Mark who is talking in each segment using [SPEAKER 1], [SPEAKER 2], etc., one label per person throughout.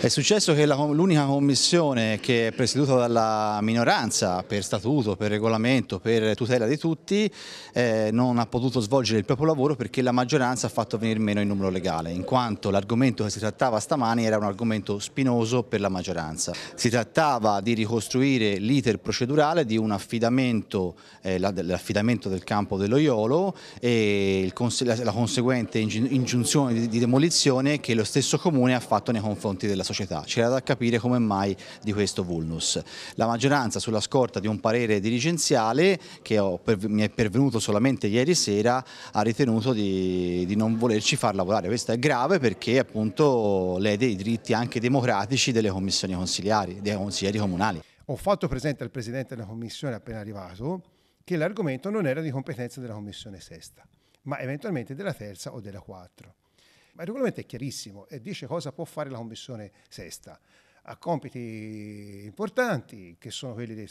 [SPEAKER 1] È successo che l'unica commissione che è presieduta dalla minoranza per statuto, per regolamento, per tutela di tutti eh, non ha potuto svolgere il proprio lavoro perché la maggioranza ha fatto venire meno il numero legale in quanto l'argomento che si trattava stamani era un argomento spinoso per la maggioranza. Si trattava di ricostruire l'iter procedurale di un affidamento, eh, l'affidamento del campo dello Iolo e la conseguente ingiunzione di demolizione che lo stesso comune ha fatto nei confronti della società. C'era da capire come mai di questo vulnus. La maggioranza sulla scorta di un parere dirigenziale che ho, per, mi è pervenuto solamente ieri sera ha ritenuto di, di, non volerci far lavorare. Questo è grave perché appunto lede i diritti anche democratici delle commissioni consigliari, dei consiglieri comunali.
[SPEAKER 2] Ho fatto presente al Presidente della Commissione appena arrivato che l'argomento non era di competenza della Commissione sesta, ma eventualmente della terza o della quattro. Ma il regolamento è chiarissimo e dice cosa può fare la Commissione sesta. Ha compiti importanti che sono quelli di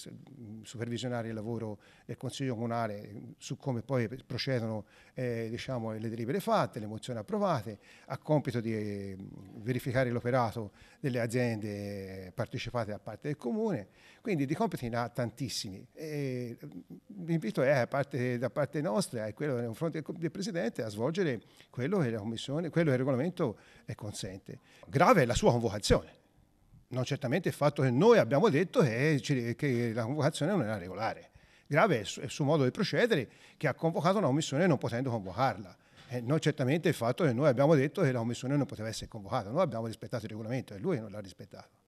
[SPEAKER 2] supervisionare il lavoro del Consiglio Comunale su come poi procedono eh, diciamo, le delibere fatte, le mozioni approvate, ha compito di mm, verificare l'operato delle aziende partecipate da parte del Comune, quindi di compiti ne ha tantissimi. E, mm, l'invito è eh, parte, da parte nostra, è eh, quello nei confronti del Presidente, a svolgere quello che la Commissione, quello che il regolamento eh, consente. Grave è la sua convocazione, non certamente il fatto che noi abbiamo detto che, che la convocazione non era regolare. Grave è il suo modo di procedere che ha convocato una Commissione non potendo convocarla. Eh, non certamente il fatto che noi abbiamo detto che la Commissione non poteva essere convocata, noi abbiamo rispettato il regolamento e lui non l'ha rispettato.